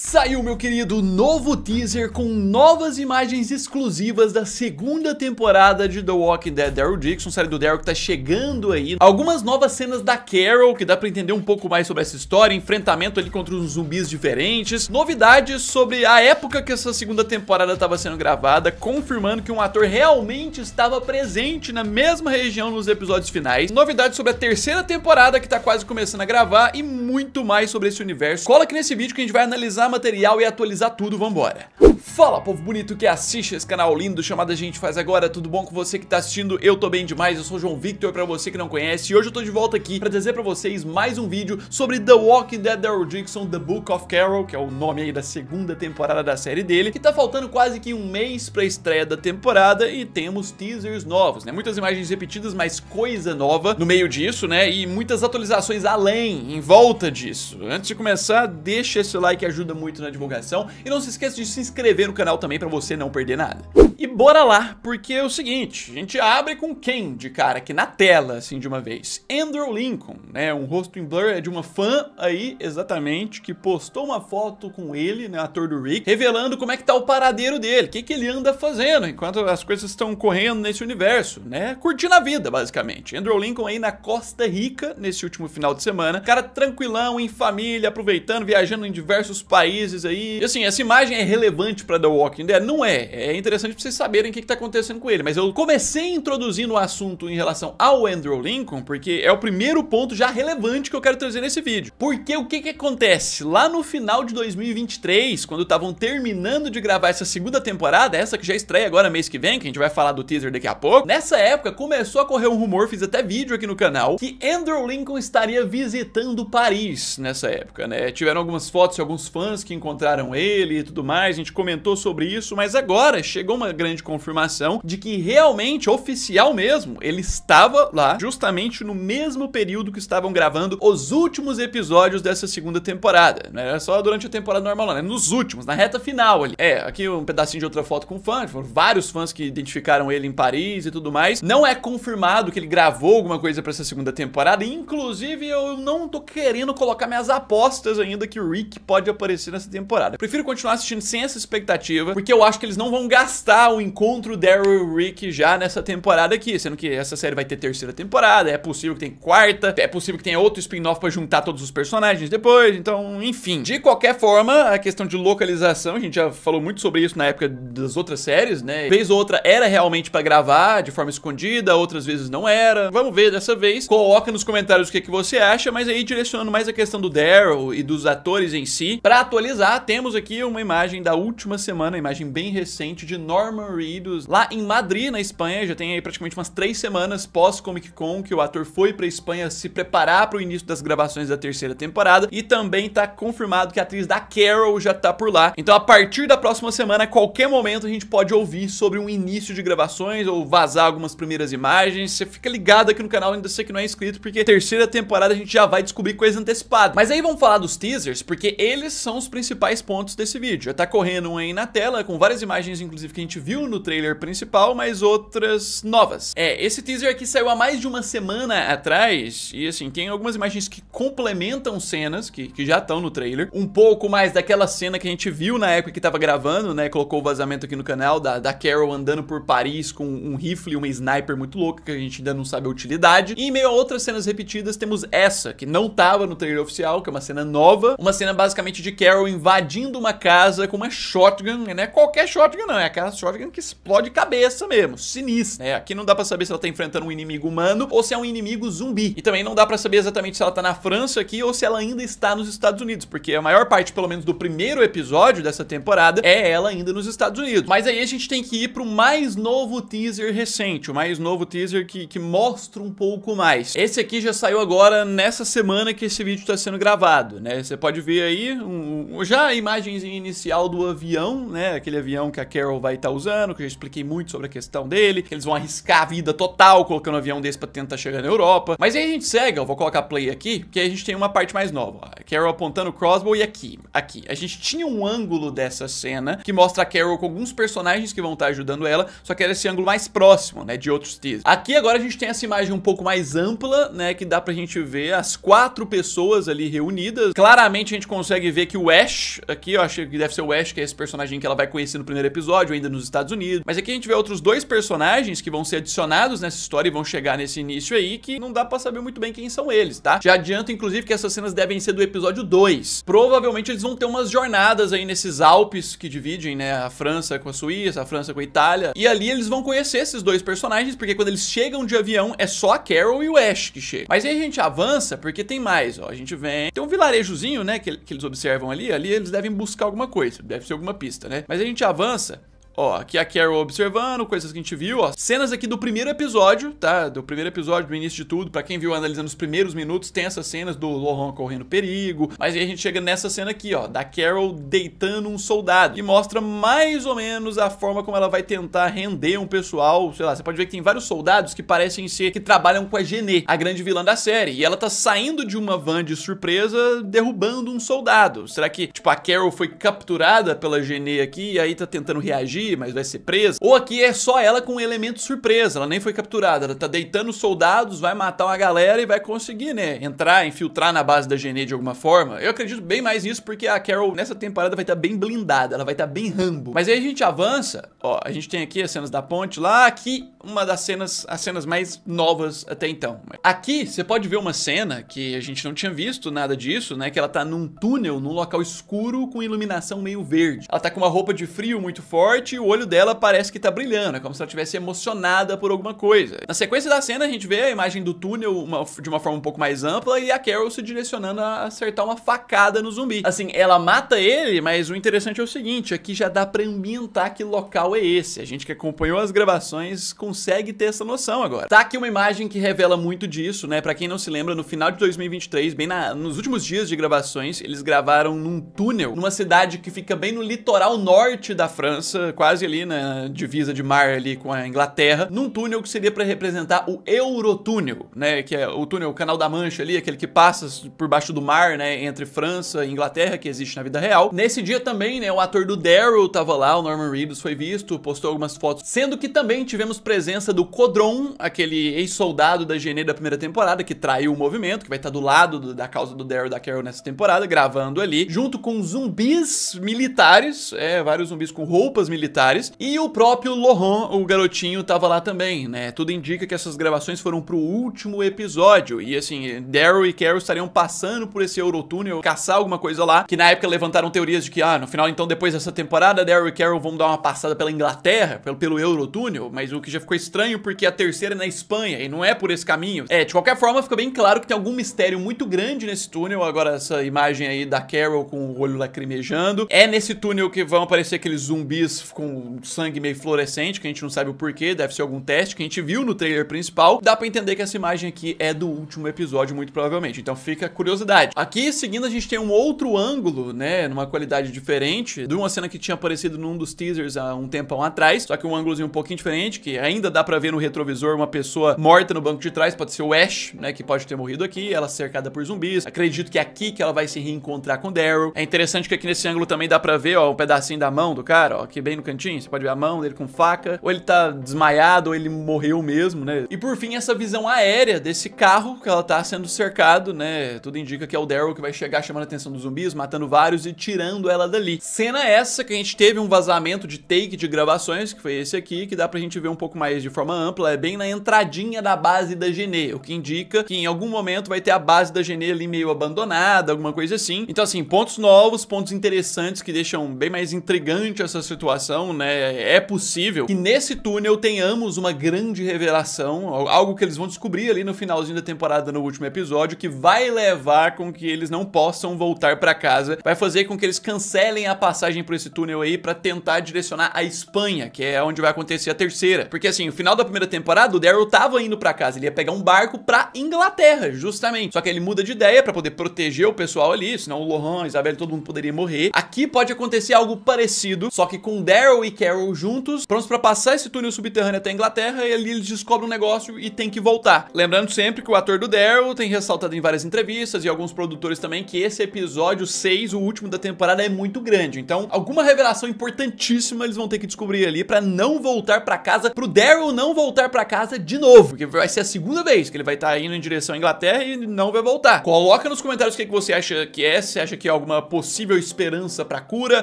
Saiu, meu querido, novo teaser com novas imagens exclusivas da segunda temporada de The Walking Dead Daryl Dixon, série do Daryl que tá chegando aí. Algumas novas cenas da Carol, que dá pra entender um pouco mais sobre essa história, enfrentamento ali contra uns zumbis diferentes, novidades sobre a época que essa segunda temporada estava sendo gravada, confirmando que um ator realmente estava presente na mesma região nos episódios finais, novidades sobre a terceira temporada que tá quase começando a gravar e muito mais sobre esse universo. Cola aqui nesse vídeo que a gente vai analisar material e atualizar tudo, vambora. Fala povo bonito que assiste esse canal lindo chamado A Gente Faz Agora, tudo bom com você que tá assistindo? Eu tô bem demais, eu sou João Victor pra você que não conhece e hoje eu tô de volta aqui pra trazer pra vocês mais um vídeo sobre The Walking Dead Daryl Dixon The Book of Carol, que é o nome aí da segunda temporada da série dele, que tá faltando quase que um mês pra estreia da temporada e temos teasers novos, né? Muitas imagens repetidas, mas coisa nova no meio disso, né? E muitas atualizações além, em volta disso. Antes de começar, deixa esse like, ajuda muito na divulgação. E não se esqueça de se inscrever no canal também para você não perder nada. E bora lá, porque é o seguinte, a gente abre com quem de cara aqui na tela, assim, de uma vez? Andrew Lincoln, né, um rosto em blur é de uma fã aí, exatamente, que postou uma foto com ele, né, ator do Rick, revelando como é que tá o paradeiro dele, o que que ele anda fazendo enquanto as coisas estão correndo nesse universo, né, curtindo a vida, basicamente. Andrew Lincoln aí na Costa Rica, nesse último final de semana, cara tranquilão, em família, aproveitando, viajando em diversos países, países aí. E assim, essa imagem é relevante para The Walking Dead? Não é. É interessante pra vocês saberem o que, que tá acontecendo com ele. Mas eu comecei introduzindo o assunto em relação ao Andrew Lincoln, porque é o primeiro ponto já relevante que eu quero trazer nesse vídeo. Porque o que que acontece? Lá no final de 2023, quando estavam terminando de gravar essa segunda temporada, essa que já estreia agora mês que vem, que a gente vai falar do teaser daqui a pouco, nessa época começou a correr um rumor, fiz até vídeo aqui no canal, que Andrew Lincoln estaria visitando Paris nessa época, né? Tiveram algumas fotos e alguns fãs fãs que encontraram ele e tudo mais, a gente comentou sobre isso, mas agora chegou uma grande confirmação de que realmente, oficial mesmo, ele estava lá justamente no mesmo período que estavam gravando os últimos episódios dessa segunda temporada. Não né? era só durante a temporada normal, né? Nos últimos, na reta final ali. É, aqui um pedacinho de outra foto com fãs, foram vários fãs que identificaram ele em Paris e tudo mais. Não é confirmado que ele gravou alguma coisa para essa segunda temporada, inclusive eu não tô querendo colocar minhas apostas ainda que o Rick pode aparecer acontecer nessa temporada. Prefiro continuar assistindo sem essa expectativa, porque eu acho que eles não vão gastar o encontro Daryl e Rick já nessa temporada aqui, sendo que essa série vai ter terceira temporada, é possível que tenha quarta, é possível que tenha outro spin-off pra juntar todos os personagens depois, então, enfim. De qualquer forma, a questão de localização, a gente já falou muito sobre isso na época das outras séries, né? Vez ou outra era realmente para gravar de forma escondida, outras vezes não era. Vamos ver dessa vez. Coloca nos comentários o que, que você acha, mas aí direcionando mais a questão do Daryl e dos atores em si, pra atualizar, temos aqui uma imagem da última semana, imagem bem recente de Norman Reedus, lá em Madrid, na Espanha, já tem aí praticamente umas três semanas pós Comic Con que o ator foi pra Espanha se preparar para o início das gravações da terceira temporada e também tá confirmado que a atriz da Carol já tá por lá. Então a partir da próxima semana, a qualquer momento a gente pode ouvir sobre um início de gravações ou vazar algumas primeiras imagens. Você fica ligado aqui no canal, ainda sei que não é inscrito, porque terceira temporada a gente já vai descobrir coisa antecipada. Mas aí vamos falar dos teasers, porque eles são os principais pontos desse vídeo. Tá correndo um aí na tela, com várias imagens, inclusive, que a gente viu no trailer principal, mas outras novas. É, esse teaser aqui saiu há mais de uma semana atrás, e assim, tem algumas imagens que complementam cenas que, que já estão no trailer, um pouco mais daquela cena que a gente viu na época que tava gravando, né, colocou o vazamento aqui no canal, da, da Carol andando por Paris com um rifle e uma sniper muito louca, que a gente ainda não sabe a utilidade, e em meio a outras cenas repetidas, temos essa, que não tava no trailer oficial, que é uma cena nova, uma cena basicamente de Carol Carol invadindo uma casa com uma shotgun, né? Qualquer shotgun não, é aquela shotgun que explode cabeça mesmo, sinistra, É, Aqui não dá pra saber se ela tá enfrentando um inimigo humano ou se é um inimigo zumbi. E também não dá pra saber exatamente se ela tá na França aqui ou se ela ainda está nos Estados Unidos, porque a maior parte, pelo menos, do primeiro episódio dessa temporada é ela ainda nos Estados Unidos. Mas aí a gente tem que ir pro mais novo teaser recente, o mais novo teaser que, que mostra um pouco mais. Esse aqui já saiu agora nessa semana que esse vídeo tá sendo gravado, né? Você pode ver aí um, já a imagem inicial do avião, né? Aquele avião que a Carol vai estar tá usando, que eu já expliquei muito sobre a questão dele, que eles vão arriscar a vida total colocando um avião desse pra tentar chegar na Europa. Mas aí a gente segue, eu vou colocar play aqui, porque a gente tem uma parte mais nova. A Carol apontando o crossbow e aqui, aqui. A gente tinha um ângulo dessa cena que mostra a Carol com alguns personagens que vão estar tá ajudando ela, só que era esse ângulo mais próximo, né? De outros teasers. Aqui agora a gente tem essa imagem um pouco mais ampla, né? Que dá pra gente ver as quatro pessoas ali reunidas. Claramente a gente consegue ver que o Ash aqui, eu acho que deve ser o Ash, que é esse personagem que ela vai conhecer no primeiro episódio, ainda nos Estados Unidos. Mas aqui a gente vê outros dois personagens que vão ser adicionados nessa história e vão chegar nesse início aí, que não dá pra saber muito bem quem são eles, tá? Já adianto, inclusive, que essas cenas devem ser do episódio 2. Provavelmente eles vão ter umas jornadas aí nesses Alpes que dividem, né, a França com a Suíça, a França com a Itália. E ali eles vão conhecer esses dois personagens, porque quando eles chegam de avião, é só a Carol e o Ash que chegam. Mas aí a gente avança, porque tem mais, ó. A gente vem... Tem um vilarejozinho, né, que, que eles observam ali, ali eles devem buscar alguma coisa, deve ser alguma pista, né? Mas a gente avança Ó, aqui a Carol observando, coisas que a gente viu, ó. Cenas aqui do primeiro episódio, tá? Do primeiro episódio, do início de tudo. Pra quem viu analisando os primeiros minutos, tem essas cenas do Lohan correndo perigo. Mas aí a gente chega nessa cena aqui, ó, da Carol deitando um soldado. E mostra mais ou menos a forma como ela vai tentar render um pessoal. Sei lá, você pode ver que tem vários soldados que parecem ser, que trabalham com a Genê, a grande vilã da série. E ela tá saindo de uma van de surpresa, derrubando um soldado. Será que, tipo, a Carol foi capturada pela Genê aqui e aí tá tentando reagir? fugir, mas vai ser presa. Ou aqui é só ela com um elemento surpresa, ela nem foi capturada, ela tá deitando soldados, vai matar uma galera e vai conseguir, né, entrar, infiltrar na base da Genê de alguma forma. Eu acredito bem mais nisso porque a Carol nessa temporada vai estar tá bem blindada, ela vai estar tá bem rambo. Mas aí a gente avança, ó, a gente tem aqui as cenas da ponte, lá aqui uma das cenas, as cenas mais novas até então. Aqui você pode ver uma cena que a gente não tinha visto nada disso, né, que ela tá num túnel, num local escuro com iluminação meio verde. Ela tá com uma roupa de frio muito forte o olho dela parece que tá brilhando, é como se ela tivesse emocionada por alguma coisa. Na sequência da cena, a gente vê a imagem do túnel uma, de uma forma um pouco mais ampla e a Carol se direcionando a acertar uma facada no zumbi. Assim, ela mata ele, mas o interessante é o seguinte, aqui já dá pra ambientar que local é esse. A gente que acompanhou as gravações consegue ter essa noção agora. Tá aqui uma imagem que revela muito disso, né? Pra quem não se lembra, no final de 2023, bem na, nos últimos dias de gravações, eles gravaram num túnel, numa cidade que fica bem no litoral norte da França, quase ali na divisa de mar ali com a Inglaterra, num túnel que seria para representar o Eurotúnel, né, que é o túnel, o Canal da Mancha ali, aquele que passa por baixo do mar, né, entre França e Inglaterra, que existe na vida real. Nesse dia também, né, o ator do Daryl tava lá, o Norman Reedus foi visto, postou algumas fotos, sendo que também tivemos presença do Codron, aquele ex-soldado da GNE da primeira temporada, que traiu o movimento, que vai estar tá do lado do, da causa do Daryl da Carol nessa temporada, gravando ali, junto com zumbis militares, é, vários zumbis com roupas militares, militares. E o próprio Lohan, o garotinho, tava lá também, né? Tudo indica que essas gravações foram pro último episódio. E assim, Daryl e Carol estariam passando por esse Eurotúnel, caçar alguma coisa lá. Que na época levantaram teorias de que, ah, no final, então, depois dessa temporada, Daryl e Carol vão dar uma passada pela Inglaterra, pelo, pelo Eurotúnel. Mas o que já ficou estranho porque a terceira é na Espanha e não é por esse caminho. É, de qualquer forma, fica bem claro que tem algum mistério muito grande nesse túnel. Agora, essa imagem aí da Carol com o olho lacrimejando. É nesse túnel que vão aparecer aqueles zumbis com sangue meio fluorescente, que a gente não sabe o porquê, deve ser algum teste que a gente viu no trailer principal, dá pra entender que essa imagem aqui é do último episódio, muito provavelmente. Então fica curiosidade. Aqui, seguindo, a gente tem um outro ângulo, né, numa qualidade diferente, de uma cena que tinha aparecido num dos teasers há um tempão atrás, só que um ângulozinho um pouquinho diferente, que ainda dá pra ver no retrovisor uma pessoa morta no banco de trás, pode ser o Ash, né, que pode ter morrido aqui, ela cercada por zumbis. Acredito que é aqui que ela vai se reencontrar com o Daryl. É interessante que aqui nesse ângulo também dá pra ver, ó, um pedacinho da mão do cara, ó, aqui bem no cantinho, você pode ver a mão dele com faca, ou ele tá desmaiado, ou ele morreu mesmo, né? E por fim, essa visão aérea desse carro, que ela tá sendo cercado, né? Tudo indica que é o Daryl que vai chegar chamando a atenção dos zumbis, matando vários e tirando ela dali. Cena essa que a gente teve um vazamento de take de gravações, que foi esse aqui, que dá pra gente ver um pouco mais de forma ampla, é bem na entradinha da base da Genê, o que indica que em algum momento vai ter a base da Genê ali meio abandonada, alguma coisa assim. Então assim, pontos novos, pontos interessantes que deixam bem mais intrigante essa situação, revelação, né? É possível que nesse túnel tenhamos uma grande revelação, algo que eles vão descobrir ali no finalzinho da temporada, no último episódio, que vai levar com que eles não possam voltar para casa, vai fazer com que eles cancelem a passagem por esse túnel aí para tentar direcionar a Espanha, que é onde vai acontecer a terceira. Porque assim, no final da primeira temporada, o Daryl tava indo para casa, ele ia pegar um barco para Inglaterra, justamente. Só que ele muda de ideia para poder proteger o pessoal ali, senão o Lohan, a Isabelle, todo mundo poderia morrer. Aqui pode acontecer algo parecido, só que com o Daryl Daryl e Carol juntos, prontos para passar esse túnel subterrâneo até a Inglaterra, e ali eles descobrem um negócio e tem que voltar. Lembrando sempre que o ator do Daryl tem ressaltado em várias entrevistas e alguns produtores também que esse episódio 6, o último da temporada, é muito grande. Então, alguma revelação importantíssima eles vão ter que descobrir ali para não voltar para casa, pro Daryl não voltar para casa de novo, porque vai ser a segunda vez que ele vai estar tá indo em direção à Inglaterra e não vai voltar. Coloca nos comentários o que, que você acha que é, se acha que é alguma possível esperança para cura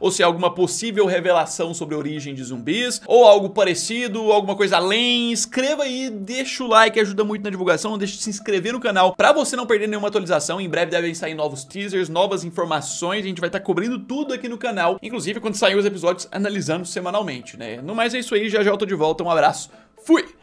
ou se é alguma possível revelação sobre a origem de zumbis, ou algo parecido, alguma coisa além, escreva aí, deixa o like, ajuda muito na divulgação, deixa de se inscrever no canal pra você não perder nenhuma atualização, em breve devem sair novos teasers, novas informações, a gente vai estar tá cobrindo tudo aqui no canal, inclusive quando sair os episódios analisando semanalmente, né? No mais é isso aí, já já eu tô de volta, um abraço, fui!